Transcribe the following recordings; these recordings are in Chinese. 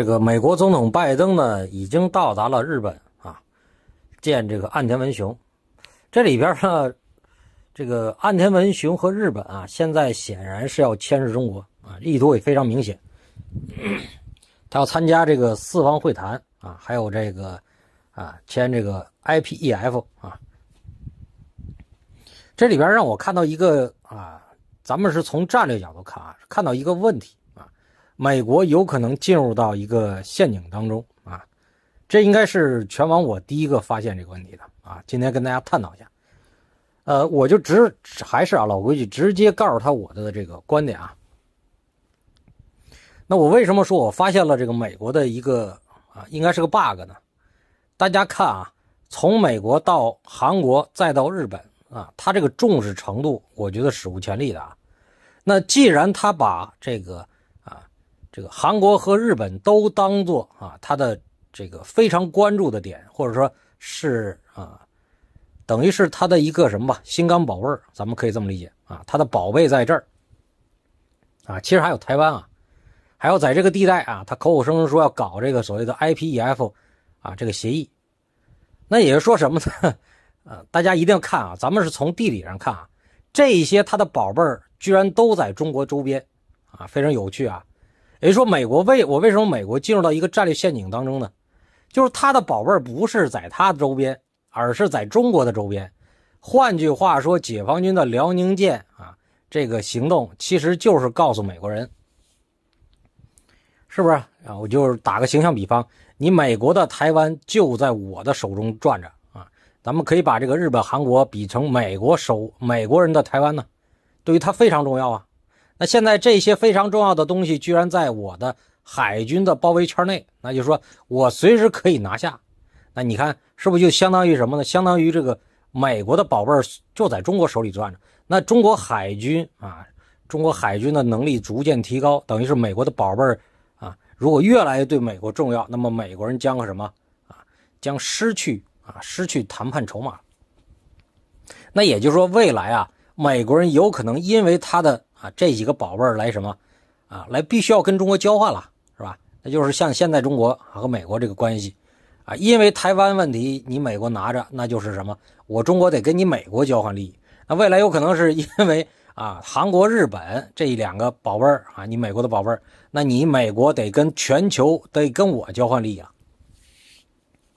这个美国总统拜登呢，已经到达了日本啊，见这个岸田文雄。这里边呢，这个岸田文雄和日本啊，现在显然是要牵制中国啊，力度也非常明显。他要参加这个四方会谈啊，还有这个啊，签这个 IPEF 啊。这里边让我看到一个啊，咱们是从战略角度看啊，看到一个问题。美国有可能进入到一个陷阱当中啊，这应该是全网我第一个发现这个问题的啊。今天跟大家探讨一下，呃，我就直还是啊老规矩，直接告诉他我的这个观点啊。那我为什么说我发现了这个美国的一个啊，应该是个 bug 呢？大家看啊，从美国到韩国再到日本啊，他这个重视程度，我觉得史无前例的啊。那既然他把这个这个韩国和日本都当做啊，他的这个非常关注的点，或者说，是啊，等于是他的一个什么吧，心肝宝贝儿，咱们可以这么理解啊，他的宝贝在这儿，啊，其实还有台湾啊，还有在这个地带啊，他口口声声说要搞这个所谓的 IPEF 啊，这个协议，那也是说什么呢？呃，大家一定要看啊，咱们是从地理上看啊，这些他的宝贝儿居然都在中国周边，啊，非常有趣啊。也就说，美国为我为什么美国进入到一个战略陷阱当中呢？就是它的宝贝儿不是在它的周边，而是在中国的周边。换句话说，解放军的辽宁舰啊，这个行动其实就是告诉美国人，是不是啊？我就是打个形象比方，你美国的台湾就在我的手中转着啊。咱们可以把这个日本、韩国比成美国手美国人的台湾呢，对于它非常重要啊。那现在这些非常重要的东西居然在我的海军的包围圈内，那就说我随时可以拿下。那你看是不是就相当于什么呢？相当于这个美国的宝贝儿就在中国手里攥着。那中国海军啊，中国海军的能力逐渐提高，等于是美国的宝贝儿啊，如果越来越对美国重要，那么美国人将什么啊？将失去啊，失去谈判筹码。那也就是说，未来啊，美国人有可能因为他的。啊，这几个宝贝儿来什么？啊，来必须要跟中国交换了，是吧？那就是像现在中国和美国这个关系，啊，因为台湾问题你美国拿着，那就是什么？我中国得跟你美国交换利益。那未来有可能是因为啊，韩国、日本这两个宝贝儿啊，你美国的宝贝儿，那你美国得跟全球得跟我交换利益啊，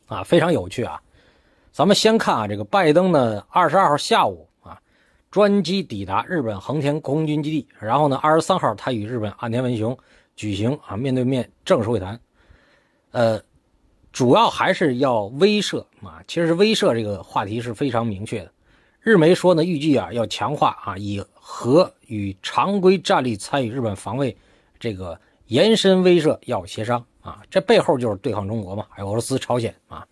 啊，非常有趣啊。咱们先看啊，这个拜登呢，二十二号下午。专机抵达日本横田空军基地，然后呢？二十三号，他与日本岸田文雄举行啊面对面正式会谈。呃，主要还是要威慑啊。其实威慑这个话题是非常明确的。日媒说呢，预计啊要强化啊以核与常规战力参与日本防卫，这个延伸威慑要协商啊。这背后就是对抗中国嘛，还有俄罗斯、朝鲜啊，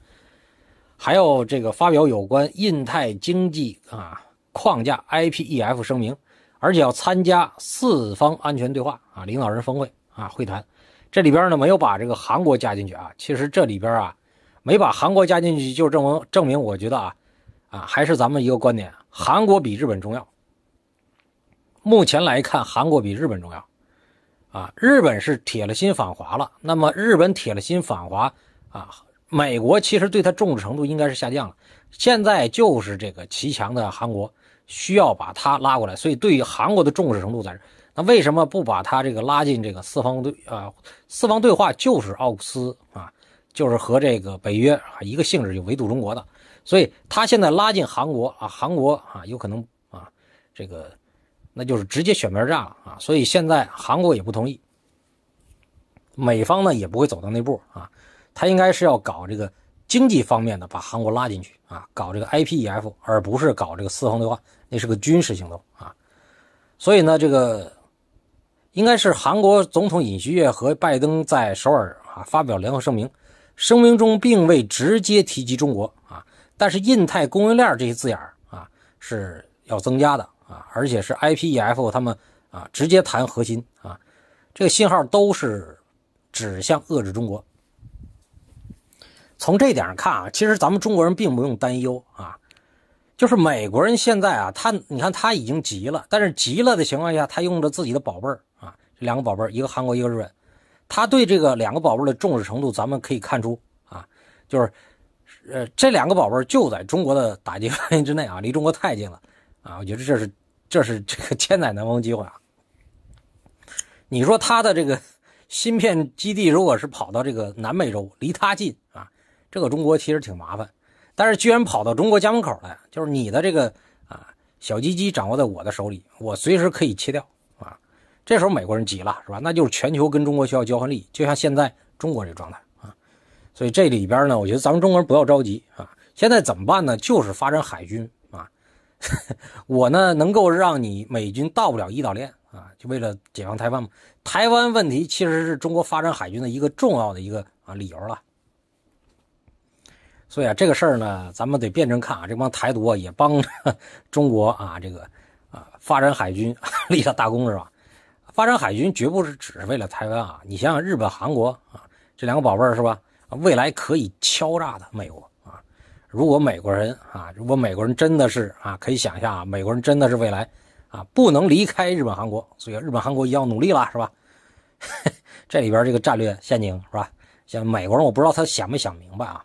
还要这个发表有关印太经济啊。框架 IPEF 声明，而且要参加四方安全对话啊，领导人峰会啊会谈。这里边呢没有把这个韩国加进去啊。其实这里边啊没把韩国加进去，就证明证明我觉得啊啊还是咱们一个观点，韩国比日本重要。目前来看，韩国比日本重要啊。日本是铁了心反华了，那么日本铁了心反华啊，美国其实对它重视程度应该是下降了。现在就是这个齐强的韩国。需要把他拉过来，所以对于韩国的重视程度在这。那为什么不把他这个拉进这个四方对啊四方对话？就是奥克斯啊，就是和这个北约啊一个性质，就围堵中国的。所以他现在拉进韩国啊，韩国啊有可能啊这个，那就是直接选边站了啊。所以现在韩国也不同意，美方呢也不会走到那步啊。他应该是要搞这个经济方面的，把韩国拉进去啊，搞这个 IPEF，而不是搞这个四方对话。那是个军事行动啊，所以呢，这个应该是韩国总统尹锡悦和拜登在首尔啊发表联合声明，声明中并未直接提及中国啊，但是“印太供应链”这些字眼啊是要增加的啊，而且是 IPEF 他们啊直接谈核心啊，这个信号都是指向遏制中国。从这点上看啊，其实咱们中国人并不用担忧啊。就是美国人现在啊，他你看他已经急了，但是急了的情况下，他用着自己的宝贝儿啊，两个宝贝儿，一个韩国，一个日本，他对这个两个宝贝儿的重视程度，咱们可以看出啊，就是呃这两个宝贝儿就在中国的打击范围之内啊，离中国太近了啊，我觉得这是这是这个千载难逢机会啊。你说他的这个芯片基地如果是跑到这个南美洲，离他近啊，这个中国其实挺麻烦。但是居然跑到中国家门口了，就是你的这个啊小鸡鸡掌握在我的手里，我随时可以切掉啊。这时候美国人急了，是吧？那就是全球跟中国需要交换利益，就像现在中国这状态啊。所以这里边呢，我觉得咱们中国人不要着急啊。现在怎么办呢？就是发展海军啊。我呢能够让你美军到不了伊岛链啊，就为了解放台湾嘛。台湾问题其实是中国发展海军的一个重要的一个啊理由了。所以啊，这个事儿呢，咱们得辩证看啊。这帮台独也帮 中国啊，这个啊发展海军 立下大功是吧？发展海军绝不是只是为了台湾啊。你想想，日本、韩国啊这两个宝贝儿是吧？未来可以敲诈的美国啊。如果美国人啊，如果美国人真的是啊，可以想象啊，美国人真的是未来啊，不能离开日本、韩国，所以日本、韩国定要努力了是吧？这里边这个战略陷阱是吧？像美国人，我不知道他想没想明白啊。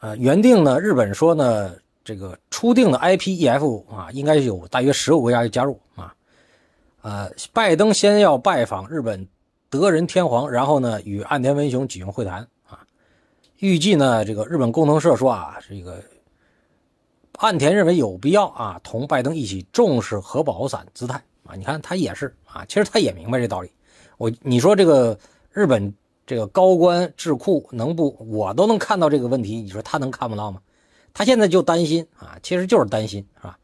呃，原定呢，日本说呢，这个初定的 IPEF 啊，应该有大约十五个国家加入啊。呃，拜登先要拜访日本德仁天皇，然后呢，与岸田文雄举行会谈啊。预计呢，这个日本共同社说啊，这个岸田认为有必要啊，同拜登一起重视核保护伞姿态啊。你看他也是啊，其实他也明白这道理。我你说这个日本。这个高官智库能不我都能看到这个问题，你说他能看不到吗？他现在就担心啊，其实就是担心啊。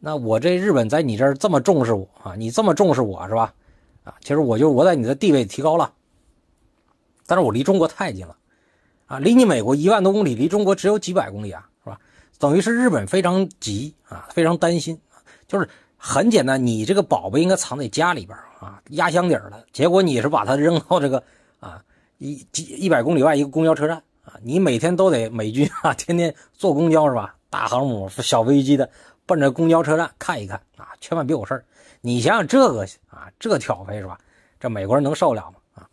那我这日本在你这儿这么重视我啊，你这么重视我是吧？啊，其实我就我在你的地位提高了，但是我离中国太近了啊，离你美国一万多公里，离中国只有几百公里啊，是吧？等于是日本非常急啊，非常担心，就是很简单，你这个宝贝应该藏在家里边啊，压箱底儿了。结果你是把它扔到这个啊。一几一百公里外一个公交车站啊，你每天都得美军啊，天天坐公交是吧？大航母、小飞机的，奔着公交车站看一看啊，千万别有事儿。你想想这个啊，这挑费是吧？这美国人能受了吗？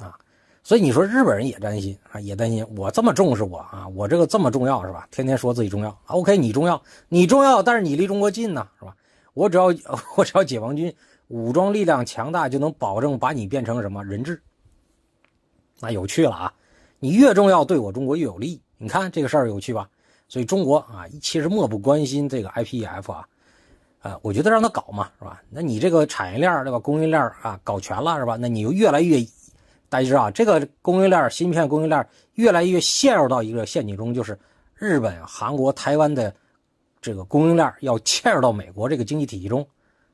啊啊，所以你说日本人也担心啊，也担心。我这么重视我啊，我这个这么重要是吧？天天说自己重要。OK，你重要，你重要，但是你离中国近呢是吧？我只要 我只要解放军武装力量强大，就能保证把你变成什么人质。那有趣了啊！你越重要，对我中国越有利。你看这个事儿有趣吧？所以中国啊，其实漠不关心这个 IPEF 啊，啊，我觉得让他搞嘛，是吧？那你这个产业链对吧，供应链啊，搞全了是吧？那你又越来越大家知道这个供应链、芯片供应链越来越陷入到一个陷阱中，就是日本、韩国、台湾的这个供应链要嵌入到美国这个经济体系中，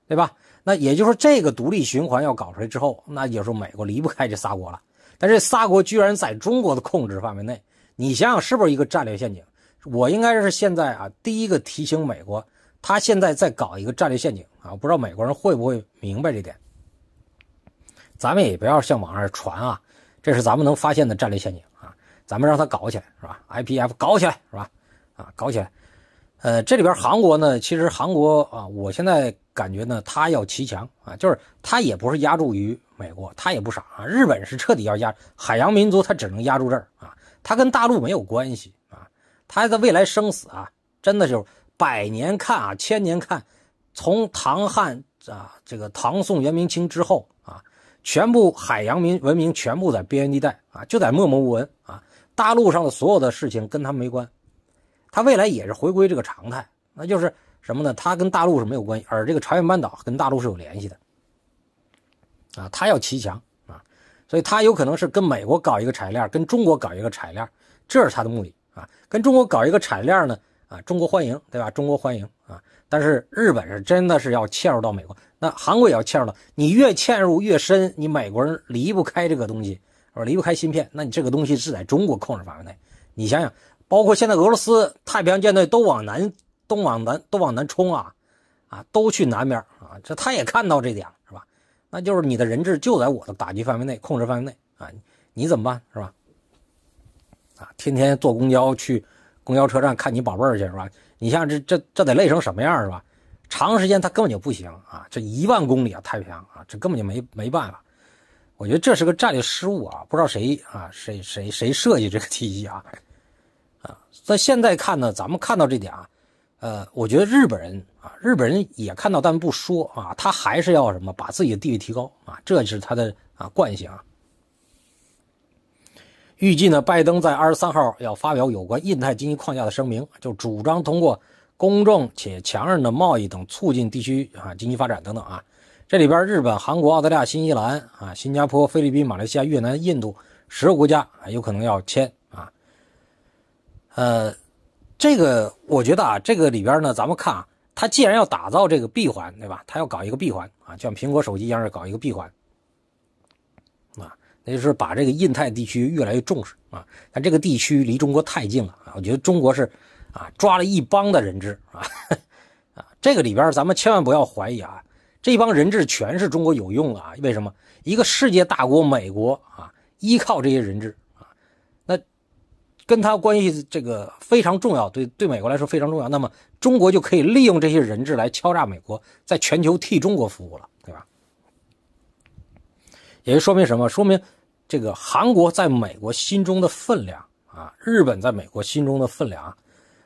对吧？那也就是说，这个独立循环要搞出来之后，那也就候美国离不开这仨国了。但这仨国居然在中国的控制范围内，你想想是不是一个战略陷阱？我应该是现在啊第一个提醒美国，他现在在搞一个战略陷阱啊！不知道美国人会不会明白这点？咱们也不要像网上传啊，这是咱们能发现的战略陷阱啊！咱们让他搞起来是吧？IPF 搞起来是吧？啊，搞起来！呃，这里边韩国呢，其实韩国啊，我现在感觉呢，他要骑墙啊，就是他也不是压住于美国，他也不傻啊。日本是彻底要压海洋民族，他只能压住这儿啊，他跟大陆没有关系啊，他在未来生死啊，真的就是百年看啊，千年看，从唐汉啊，这个唐宋元明清之后啊，全部海洋民文明全部在边缘地带啊，就在默默无闻啊，大陆上的所有的事情跟他们没关。它未来也是回归这个常态，那就是什么呢？它跟大陆是没有关系，而这个朝鲜半岛跟大陆是有联系的，啊，它要齐强啊，所以它有可能是跟美国搞一个产业链，跟中国搞一个产业链，这是它的目的啊。跟中国搞一个产业链呢，啊，中国欢迎，对吧？中国欢迎啊，但是日本是真的是要嵌入到美国，那韩国也要嵌入到，你越嵌入越深，你美国人离不开这个东西，离不开芯片，那你这个东西是在中国控制范围内，你想想。包括现在俄罗斯太平洋舰队都往南东往南都往南冲啊，啊，都去南边啊，这他也看到这点是吧？那就是你的人质就在我的打击范围内、控制范围内啊，你怎么办是吧？啊，天天坐公交去公交车站看你宝贝儿去是吧？你像这这这得累成什么样是吧？长时间他根本就不行啊，这一万公里啊，太平洋啊，这根本就没没办法。我觉得这是个战略失误啊，不知道谁啊，谁谁谁设计这个体系啊？啊，在现在看呢，咱们看到这点啊，呃，我觉得日本人啊，日本人也看到，但不说啊，他还是要什么把自己的地位提高啊，这是他的啊惯性啊。预计呢，拜登在二十三号要发表有关印太经济框架的声明，就主张通过公正且强韧的贸易等促进地区啊经济发展等等啊。这里边，日本、韩国、澳大利亚、新西兰啊、新加坡、菲律宾、马来西亚、越南、印度十个国家啊，有可能要签。呃，这个我觉得啊，这个里边呢，咱们看啊，他既然要打造这个闭环，对吧？他要搞一个闭环啊，就像苹果手机一样搞一个闭环，啊，那就是把这个印太地区越来越重视啊。但这个地区离中国太近了啊，我觉得中国是啊抓了一帮的人质啊 啊，这个里边咱们千万不要怀疑啊，这帮人质全是中国有用的啊。为什么？一个世界大国美国啊，依靠这些人质。跟他关系这个非常重要，对对美国来说非常重要。那么中国就可以利用这些人质来敲诈美国，在全球替中国服务了，对吧？也就说明什么？说明这个韩国在美国心中的分量啊，日本在美国心中的分量啊，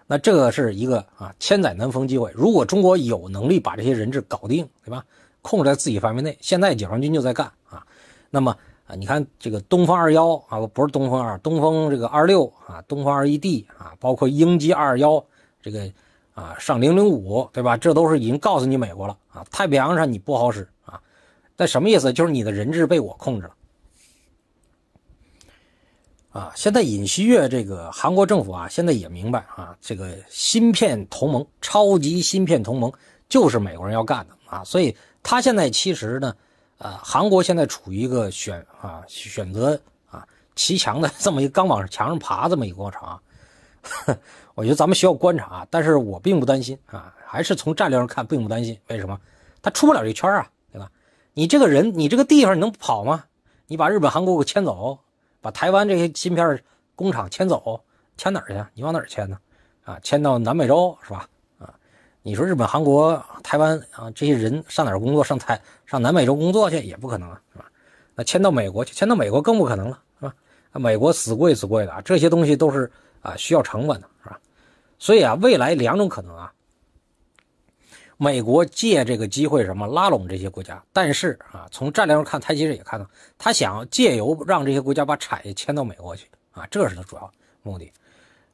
那这个是一个啊千载难逢机会。如果中国有能力把这些人质搞定，对吧？控制在自己范围内，现在解放军就在干啊，那么。你看这个东风二幺啊，不是东风二，东风这个二六啊，东风二一 D 啊，包括英机二幺这个啊，上零零五对吧？这都是已经告诉你美国了啊，太平洋上你不好使啊，但什么意思？就是你的人质被我控制了啊！现在尹锡悦这个韩国政府啊，现在也明白啊，这个芯片同盟、超级芯片同盟就是美国人要干的啊，所以他现在其实呢。呃，韩国现在处于一个选啊选择啊骑墙的这么一刚往墙上爬这么一个过程啊，我觉得咱们需要观察，但是我并不担心啊，还是从战略上看并不担心。为什么？他出不了这圈啊，对吧？你这个人，你这个地方你能跑吗？你把日本、韩国给迁走，把台湾这些芯片工厂迁走，迁哪儿去？你往哪儿迁呢？啊，迁到南美洲是吧？你说日本、韩国、台湾啊，这些人上哪儿工作？上台、上南美洲工作去也不可能啊，是吧？那迁到美国去，迁到美国更不可能了，是吧？美国死贵死贵的啊，这些东西都是啊需要成本的，是吧？所以啊，未来两种可能啊，美国借这个机会什么拉拢这些国家，但是啊，从战略上看，他其实也看到，他想借由让这些国家把产业迁到美国去啊，这是他主要目的。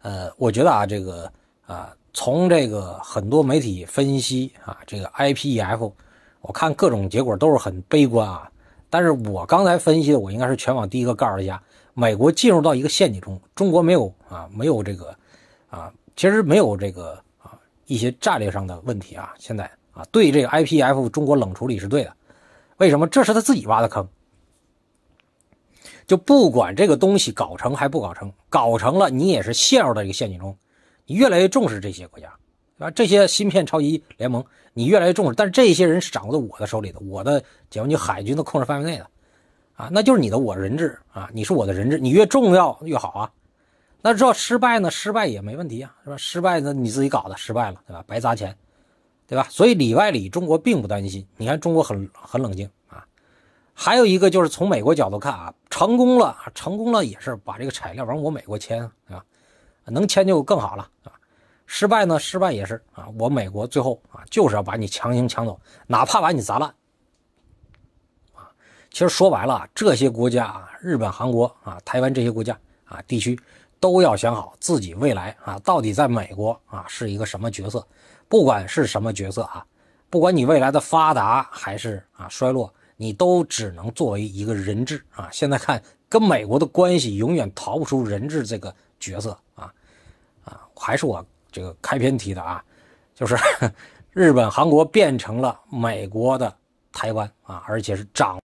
呃，我觉得啊，这个啊。从这个很多媒体分析啊，这个 IPF，我看各种结果都是很悲观啊。但是我刚才分析的，我应该是全网第一个告诉大家，美国进入到一个陷阱中，中国没有啊，没有这个啊，其实没有这个啊，一些战略上的问题啊，现在啊，对这个 IPF，中国冷处理是对的。为什么？这是他自己挖的坑。就不管这个东西搞成还不搞成，搞成了你也是陷入到一个陷阱中。你越来越重视这些国家，对吧？这些芯片超级联盟，你越来越重视，但是这些人是掌握在我的手里的，我的解放军海军的控制范围内的，啊，那就是你的我人质啊，你是我的人质，你越重要越好啊。那这失败呢？失败也没问题啊，是吧？失败呢，你自己搞的失败了，对吧？白砸钱，对吧？所以里外里，中国并不担心。你看，中国很很冷静啊。还有一个就是从美国角度看啊，成功了，成功了也是把这个材料往我美国签，对吧？能迁就更好了啊！失败呢？失败也是啊！我美国最后啊，就是要把你强行抢走，哪怕把你砸烂啊！其实说白了，这些国家啊，日本、韩国啊、台湾这些国家啊、地区，都要想好自己未来啊，到底在美国啊是一个什么角色？不管是什么角色啊，不管你未来的发达还是啊衰落，你都只能作为一个人质啊！现在看跟美国的关系，永远逃不出人质这个角色啊！还是我这个开篇提的啊，就是 日本、韩国变成了美国的台湾啊，而且是长。